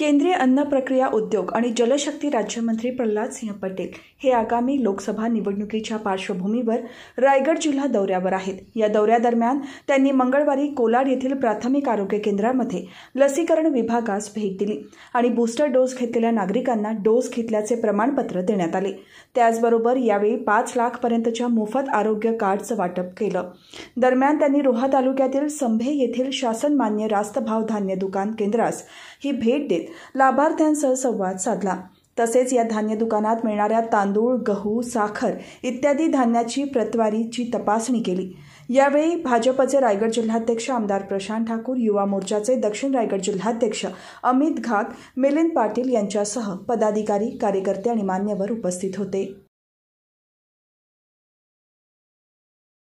केंद्रीय अन्न प्रक्रिया उद्योग आणि जलशक्ती राज्यमंत्री प्रल्हाद सिंह पटेल हे आगामी लोकसभा निवडणुकीच्या पार्श्वभूमीवर रायगड जिल्हा दौऱ्यावर आहेत या दौऱ्यादरम्यान त्यांनी मंगळवारी कोलाड येथील प्राथमिक आरोग्य केंद्रामध्ये लसीकरण विभागास भेट दिली आणि बूस्टर डोस घेतलेल्या नागरिकांना डोस घेतल्याचे प्रमाणपत्र देण्यात आले त्याचबरोबर यावेळी पाच लाखपर्यंतच्या मोफत आरोग्य कार्डचं वाटप केलं दरम्यान त्यांनी रोहा तालुक्यातील संभे येथील शासनमान्य रास्त भाव धान्य दुकान केंद्रास ही भेट देत लाभार्थ्यांसह संवाद साधला तसेच या धान्य दुकानात मिळणाऱ्या तांदूळ गहू साखर इत्यादी धान्याची प्रतवारीची तपासणी केली यावेळी भाजपचे रायगड जिल्हाध्यक्ष आमदार प्रशांत ठाकूर युवा मोर्चाचे दक्षिण रायगड जिल्हाध्यक्ष अमित घाक मिलिंद पाटील यांच्यासह पदाधिकारी कार्यकर्ते आणि मान्यवर उपस्थित होते